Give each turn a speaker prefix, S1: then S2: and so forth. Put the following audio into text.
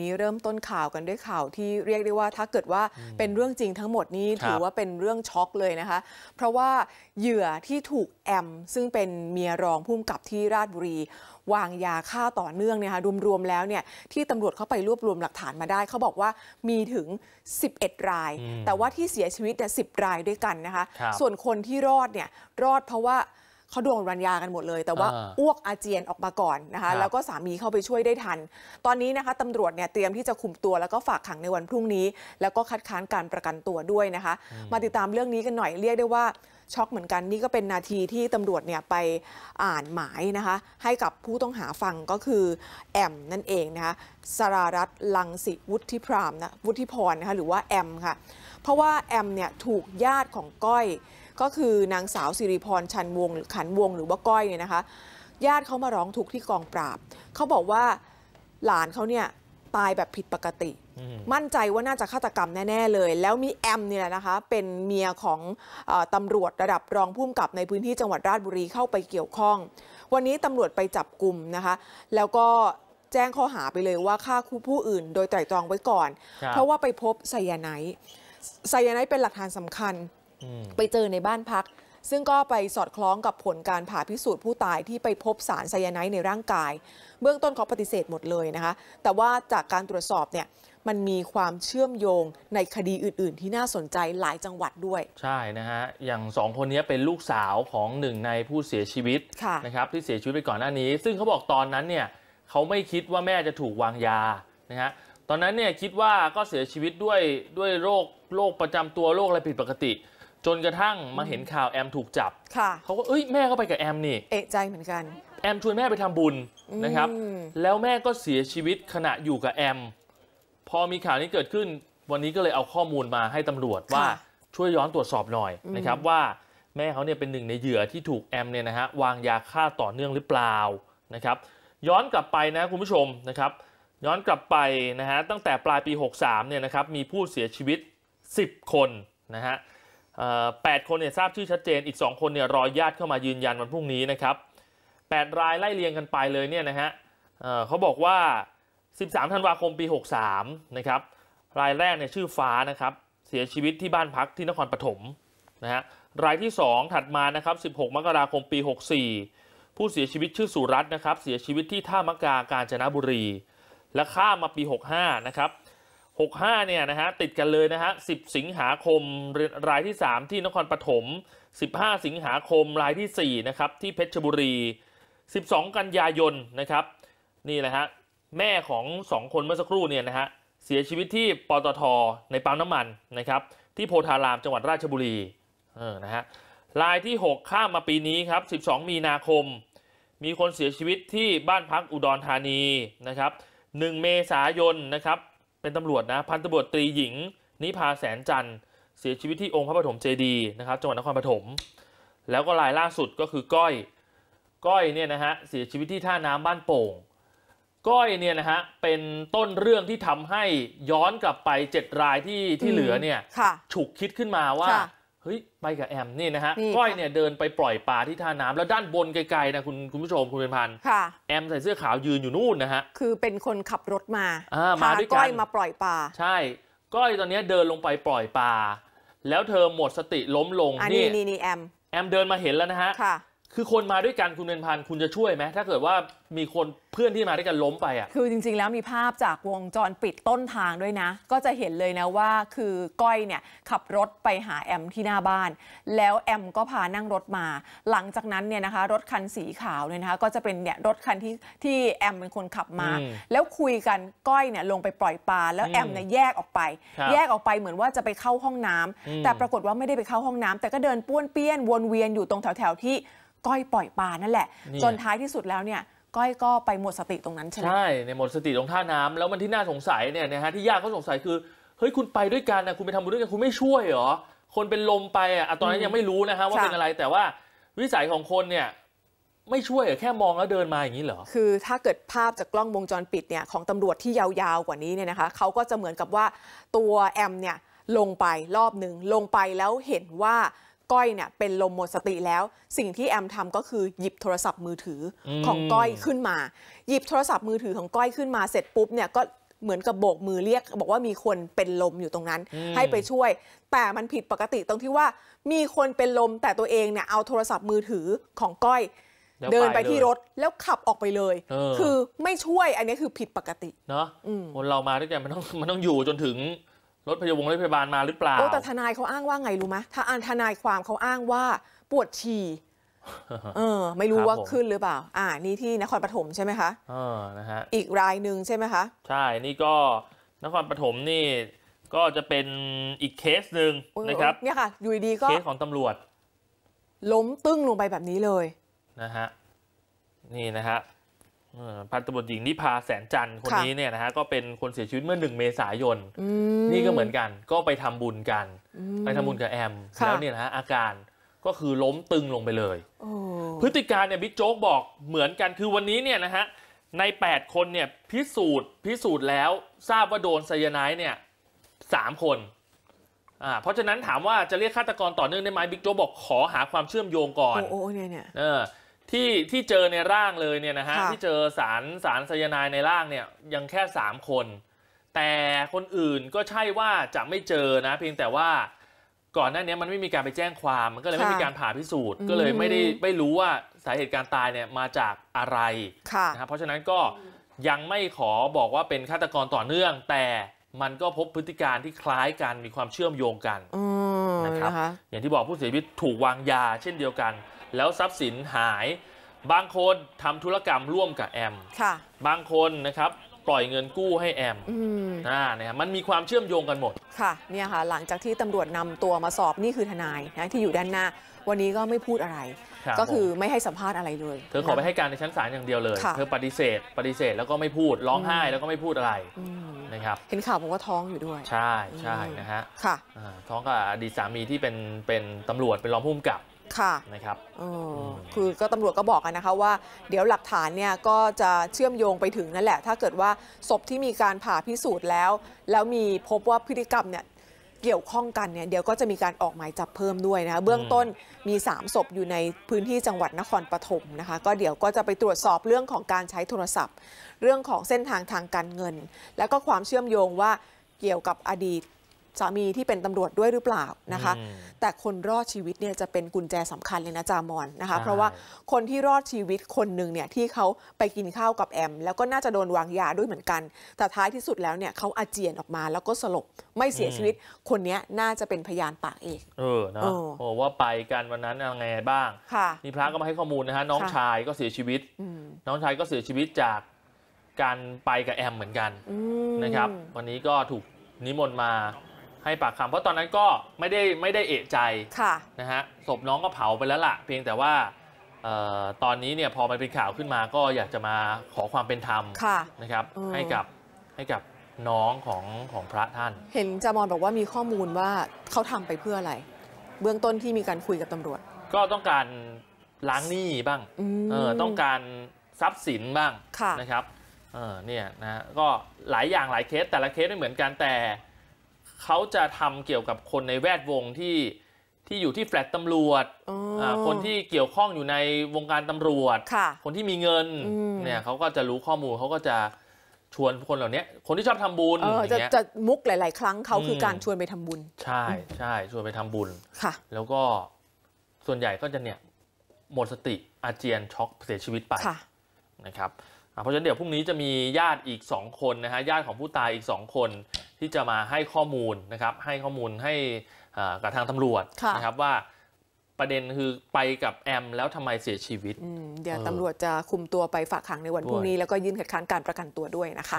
S1: นี้ เริ่มต้นข่าวกันด้วยข่าวที่เรียกได้ว่าถ้าเกิดว่าเป็นเรื่องจริงทั้งหมดนี้ถือว่าเป็นเรื่องช็อกเลยนะคะ เพราะว่าเหยื่อที่ถูกแอม ซึ่งเป็นเมียรองพุ่มกับที่ราชบุรี วางยาฆ่าต่อเนื่องเนี่ยค่ะรวมๆแล้วเนี่ยที่ตำรวจเข้าไปรวบรวมหลักฐานมาได้เขาบอกว่ามีถึง 11 ราย แต่ว่าที่เสียชีวิตเนี่ยสิรายด้วยกันนะคะ ส่วนคนที่รอดเนี่ยรอดเพราะว่าเขาโดนรัญยากันหมดเลย แต่ว่าอ้วกอาเจียนออกมาก่อนนะคะแล้วก็สามีเข้าไปช่วยได้ทัน ตอนนี้นะคะตำรวจเนี่ยเตรียมที่จะคุมตัวแล้วก็ฝากขังในวันพรุ่งนี้ แล้วก็คัดค้านการประกันตัวด้วยนะคะมาติดตามเรื่องนี้กันหน่อยเรียกได้ว่าช็อกเหมือนกันนี่ก็เป็นนาทีที่ตำรวจเนี่ยไปอ่านหมายนะคะให้กับผู้ต้องหาฟังก็คือแอมนั่นเองนะคะสรารัตลังสิวุฒิพรามนะวุฒิพรนะคะหรือว่าแอมค่ะเพราะว่าแอมเนี่ยถูกญาติของก้อยก็คือนางสาวสิริพรชันวงขันวงหรือว่าก้อยเนี่ยนะคะ ญาติเขามาร้องทุกข์ที่กองปราบ เขาบอกว่าหลานเขาเนี่ยตายแบบผิดปกติ มั่นใจว่าน่าจะฆาตกรรมแน่ ๆ เลย แล้วมีแอมนี่แหละนะคะ เป็นเมียของอตำรวจระดับรองผู้กำกับในพื้นที่จังหวัดราชบุรีเข้าไปเกี่ยวข้อง วันนี้ตำรวจไปจับกลุ่มนะคะ แล้วก็แจ้งข้อหาไปเลยว่าฆ่าคู่ผู้อื่นโดยไตร่ตรองไว้ก่อน เพราะว่าไปพบไซยาไน์ไซยาไน์เป็นหลักฐานสำคัญไปเจอในบ้านพัก ซึ่งก็ไปสอดคล้องกับผลการผ่าพิสูจน์ผู้ตายที่ไปพบสารไซยาไนด์ในร่างกาย เบื้องต้นเขาปฏิเสธหมดเลยนะคะ แต่ว่าจากการตรวจสอบเนี่ยมันมีความเชื่อมโยงในคดีอื่นๆ ที่น่าสนใจหลายจังหวัดด้วย
S2: ใช่นะฮะ อย่างสองคนนี้เป็นลูกสาวของหนึ่งในผู้เสียชีวิตะนะครับที่เสียชีวิตไปก่อนหน้านี้ ซึ่งเขาบอกตอนนั้นเนี่ยเขาไม่คิดว่าแม่จะถูกวางยา นะฮะ ตอนนั้นเนี่ยคิดว่าก็เสียชีวิตด้วยด้วยโรคโรคประจำตัวโรคอะไรผิดปกติจนกระทั่งมาเห็นข่าวแอมถูกจับ เขาก็เอ้ยแม่ก็ไปกับแอมนี่ เอกใจเหมือนกัน แอมชวนแม่ไปทำบุญนะครับ แล้วแม่ก็เสียชีวิตขณะอยู่กับแอม พอมีข่าวนี้เกิดขึ้น วันนี้ก็เลยเอาข้อมูลมาให้ตำรวจว่าช่วยย้อนตรวจสอบหน่อยนะครับ ว่าแม่เขาเนี่ยเป็นหนึ่งในเหยื่อที่ถูกแอมเนี่ยนะฮะวางยาฆ่าต่อเนื่องหรือเปล่านะครับย้อนกลับไปนะคุณผู้ชมนะครับย้อนกลับไปนะฮะตั้งแต่ปลายปี 63เนี่ยนะครับมีผู้เสียชีวิต 10 คนนะฮะแปดคนเนี่ยทราบชื่อชัดเจนอีก 2 คนเนี่ยรอญาติเข้ามายืนยันวันพรุ่งนี้นะครับ8 รายไล่เรียงกันไปเลยเนี่ยนะฮะเขาบอกว่า 13 ธันวาคมปี 63นะครับรายแรกเนี่ยชื่อฟ้านะครับ เสียชีวิตที่บ้านพักที่นครปฐมนะฮะรายที่ 2 ถัดมานะครับ 16 มกราคมปี 64 ผู้เสียชีวิตชื่อสุรัตน์นะครับ เสียชีวิตที่ท่ามกา กาญจนบุรี และข้ามมาปี 65นะครับ65เนี่ยนะฮะติดกันเลยนะฮะ10 สิงหาคมรายที่ 3 ที่นครปฐม15 สิงหาคมรายที่4นะครับที่เพชรบุรี 12 กันยายนนะครับนี่แหละฮะแม่ของ 2 คนเมื่อสักครู่เนี่ยนะฮะเสียชีวิตที่ปตท ในปั๊มน้ำมันนะครับ ที่โพธารามจังหวัดราชบุรีเออนะฮะรายที่ 6 ข้ามมาปีนี้ครับ 12 มีนาคม มีคนเสียชีวิตที่บ้านพักอุดรธานีนะครับ 1 เมษายนนะครับเป็นตำรวจนะพันตำรวจตรีหญิง นิพาแสนจันทร์เสียชีวิตที่องค์พระปฐมเจดีนะครับจังหวัดนครปฐมแล้วก็รายล่าสุดก็คือก้อยก้อยเนี่ยนะฮะเสียชีวิตที่ท่าน้ำบ้านโป่ง ก้อยเนี่ยนะฮะเป็นต้นเรื่องที่ทำให้ย้อนกลับไป 7 รายที่ที่เหลือเนี่ยฉุกคิดขึ้นมาว่าเฮ้ยไปกับแอมนี่นะฮะก้อยเนี่ยเดินไปปล่อยปลาที่ท่าน้ำแล้วด้านบนไกลๆนะคุณคุณผู้ชม คุณเป็นพันค่ะแอมใส่เสื้อขาวยืนอยู่นู่นนะฮะคือเป็นคนขับรถมาอ่ามาด้วยกันก้อยมาปล่อยปลาใช่ ก้อยตอนนี้เดินลงไปปล่อยปลาแล้วเธอหมดสติล้มลงนีนี่นี่นี่แอม แอมเดินมาเห็นแล้วนะฮะค่ะคือคนมาด้วยกันคุณเป็นพันคุณจะช่วยไหมถ้าเกิดว่ามีคนเพื่อนที่มาด้วยกันล้มไปอ่ะค
S1: ือ จริงๆ แล้วมีภาพจากวงจรปิดต้นทางด้วยนะ ก็จะเห็นเลยนะว่าคือก้อยเนี่ย ขับรถไปหาแอมที่หน้าบ้าน แล้ว แอมก็พานั่งรถมา หลังจากนั้นเนี่ยนะคะรถคันสีขาวเนี่ยนะคะก็จะเป็นเนี่ยรถคันที่ที่แอมเป็นคนขับมา แล้วคุยกันก้อยเนี่ยลงไปปล่อยปลาแล้วแอมเนี่ยแยกออกไป แยกออกไปเหมือนว่าจะไปเข้าห้องน้ำ แต่ปรากฏว่าไม่ได้ไปเข้าห้องน้ำ แต่ก็เดินป้วนเปี้ยนวนเวียนอยู่ตรงแถว ๆที่ก้อยปล่อยปลานั่นแหละจนท้ายที่สุดแล้วเนี่ยก้อยก็ไปหมดสติตรงนั้นใช่ไหมใช่
S2: ในหมดสติตรงท่าน้ำ แล้วมันที่น่าสงสัยเนี่ยนะฮะที่ญาติเขาสงสัยคือเฮ้ยคุณไปด้วยกันนะคุณไปทำบุญด้วยกันคุณไม่ช่วยเหรอ คนเป็นลมไปอ่ะตอนนั้นยังไม่รู้นะฮะว่าเป็นอะไรแต่ว่าวิสัยของคนเนี่ย
S1: ไม่ช่วยแค่มองแล้วเดินมาอย่างนี้เหรอคือ ถ้าเกิดภาพจากกล้องวงจรปิดเนี่ยของตำรวจที่ยาวๆกว่านี้เนี่ยนะคะเขาก็จะเหมือนกับว่าตัวแอมเนี่ยลงไปรอบหนึ่งลงไปแล้วเห็นว่าก้อยเนี่ยเป็นลมหมดสติแล้วสิ่งที่แอมทำก็คือหยิบโทรศัพท์มือถือของก้อยขึ้นมาหยิบโทรศัพท์มือถือของก้อยขึ้นมาเสร็จปุ๊บเนี่ยก็เหมือนกับโบกมือเรียก บอกว่ามีคนเป็นลมอยู่ตรงนั้น ให้ไปช่วย แต่มันผิดปกติตรงที่ว่ามีคนเป็นลมแต่ตัวเองเนี่ยเอาโทรศัพท์มือถือของก้อย
S2: เดินไปที่รถ
S1: แล้วขับออกไปเลย คือไม่ช่วยอันนี้คือผิดปกติ
S2: เนาะคนเรามาด้วยกันมันต้องมันต้องอยู่จนถึงรถพยาบาลรถพยาบาลมาหรือเปล่าแต่ท
S1: นายเขาอ้างว่าไงรู้ไหมถ้าอ่านทนายความเขาอ้างว่า ปวดฉี่
S2: เออไม่รู้ว่าขึ้นห
S1: รือเปล่าอ่า นี่ที่นครปฐมใช่ไหมคะ
S2: เออนะฮะอีก
S1: รายหนึ่งใช่ไหมคะ
S2: ใช่นี่ก็นครปฐมนี่ ก็จะเป็นอีกเคสหนึ่งนะครับเนี่ย
S1: ค่ะ อยู่ดีก็เคสของตำรวจล้มตึ้งลงไปแบบนี้เลย
S2: นะฮะนี่นะฮะพันตำรวจหญิงนิพาแสนจันทร์คนนี้เนี่ยนะฮะก็เป็นคนเสียชีวิตเมื่อหนึ่งเมษายนนี่ก็เหมือนกัน ก็ไปทำบุญกัน ไปทำบุญกับแอม แล้วเนี่ยนะฮะอาการก็คือล้มตึงลงไปเลยพฤติการเนี่ยบิ๊กโจ๊กบอกเหมือนกันคือวันนี้เนี่ยนะฮะใน 8 คนเนี่ย พิสูจน์พิสูจน์แล้วทราบว่าโดนไซยาไนด์เนี่ยสามคนอ่าเพราะฉะนั้นถามว่าจะเรียกฆาตกรต่อเนื่องได้ไหมบิ๊กโจ๊กบอกขอหาความเชื่อมโยงก่อนโอ้โหเนี่ยเนี่ยเออที่ที่เจอในร่างเลยเนี่ยนะฮะที่เจอสารสารไซยาไนายในร่างเนี่ยยังแค่สามคน แต่คนอื่นก็ใช่ว่าจะไม่เจอนะเพียงแต่ว่า ก่อนหน้านี้มันไม่มีการไปแจ้งความมันก็เลยไม่มีการผ่าพิสูจน์ก็เลยไม่ได้ไม่รู้ว่าสาเหตุการตายเนี่ยมาจากอะไระนะครับเพราะฉะนั้นก็ยังไม่ขอบอกว่าเป็นฆาตกรต่อเนื่อง แต่มันก็พบพฤติการที่คล้ายกันมีความเชื่อมโยงกันนะครับอย่างที่บอกผู้เสียชีวิตถูกวางยาเช่นเดียวกันแล้วทรัพย์สินหาย บางคนทำธุรกรรมร่วมกับแอมบางคนนะครับ ปล่อยเงินกู้ให้แอมอ่าเนี่ยมันมีความเชื่อมโยงกันหมด
S1: ค่ะเนี่ยค่ะ หลังจากที่ตำรวจนำตัวมาสอบนี่คือทนายนะที่อยู่ด้านหน้า วันนี้ก็ไม่พูดอะไร ก็คือไม่ให้สัมภาษณ์อะไรเลย เธอขอไปใ
S2: ห้การในชั้นศาลอย่างเดียวเลย เธอปฏิเสธ ปฏิเสธแล้วก็ไม่พูดร้องไห้แล้วก็ไม่พูดอะไรนะครับเ
S1: ห็นข่าวบอกว่าท้องอยู่ด้วย
S2: ใช่ใช่นะฮะค่ะท้องกับอดีตสามีที่เป็นเป็นตำรวจเป็นรองผู้กำกับค่ะนะครับ
S1: คือก็ตำรวจ ก็บอกกันนะคะว่าเดี๋ยวหลักฐานเนี่ยก็จะเชื่อมโยงไปถึงนั่นแหละ ถ้าเกิดว่าศพที่มีการผ่าพิสูจน์แล้ว แล้วมีพบว่าพฤติกรรมเนี่ยเกี่ยวข้องกันเนี่ยเดี๋ยวก็จะมีการออกหมายจับเพิ่มด้วยนะเบื้องต้นมี3ศพอยู่ในพื้นที่จังหวัดนครปฐมนะคะก็เดี๋ยวก็จะไปตรวจสอบเรื่องของการใช้โทรศัพท์ เรื่องของเส้นทางทางการเงิน และก็ความเชื่อมโยงว่าเกี่ยวกับอดีตสามีที่เป็นตำรวจด้วยหรือเปล่านะคะแต่คนรอดชีวิตเนี่ยจะเป็นกุญแจสำคัญเลยนะจามอนนะคะเพราะว่าคนที่รอดชีวิตคนหนึ่งเนี่ยที่เขาไปกินข้าวกับแอม แล้วก็น่าจะโดนวางยาด้วยเหมือนกันแต่ท้ายที่สุดแล้วเนี่ยเขาอาเจียนออกมา แล้วก็สลบไม่เสียชีวิตคนนี้น่าจะเป็นพยานปากเอก
S2: เออนะโอ้ว่าไปกันวันนั้นยังไงบ้างนี่พระก็มาให้ข้อมูลนะฮะน้องชายก็เสียชีวิตน้องชายก็เสียชีวิตจากการไปกับแอมเหมือนกันนะครับ วันนี้ก็ถูกนิมนต์มาให้ปากคำเพราะตอนนั้นก็ไม่ได้ไม่ได้เอะใจนะฮะศพน้องก็เผาไปแล้วล่ะ เพียงแต่ว่าออตอนนี้เนี่ยพอมันเป็นข่าวขึ้นมาก็อยากจะมาขอความเป็นธรรมนะครับให้กับให้กับน้องของของพระท่าน
S1: เห็นจามอนบอกว่ามีข้อมูลว่าเขาทำไปเพื่ออะไร เบื้องต้นที่มีการคุยกับตำรวจ
S2: ก็ต้องการล้างหนี้บ้างเออต้องการทรัพย์สินบ้างะนะครับเออเนี่ยนะก็หลายอย่างหลายเคสแต่ละเคสไม่เหมือนกันแต่เขาจะทำเกี่ยวกับคนในแวดวงที่ที่อยู่ที่แฟลตตำรวจ คนที่เกี่ยวข้องอยู่ในวงการตำรวจคนที่มีเงิน เนี่ยเขาก็จะรู้ข้อมูลเขาก็จะชวนคนเหล่านี้ คนที่ชอบทำบุญอจะจะ
S1: มุกหลาย ๆ ครั้งเขาคือการชวนไปทำบุญ
S2: ใช่ใช่ชวนไปทำบุญ ค่ะ แล้วก็ส่วนใหญ่ก็จะเนี่ยหมดสติอาเจียนช็อกเสียชีวิตไปนะครับ เพราะฉะนั้นเดี๋ยวพรุ่งนี้จะมีญาติอีก2คนนะฮะญาติของผู้ตายอีก2คนที่จะมาให้ข้อมูลนะครับ ให้ข้อมูลให้กับทางตำรวจนะครับว่าประเด็นคือไปกับแอมแล้วทำไมเสียชีวิต
S1: เดี๋ยวตำรวจจะคุมตัวไปฝากขังในวันพรุ่งนี้แล้วก็ยื่นคัดค้านการประกันตัวด้วยนะคะ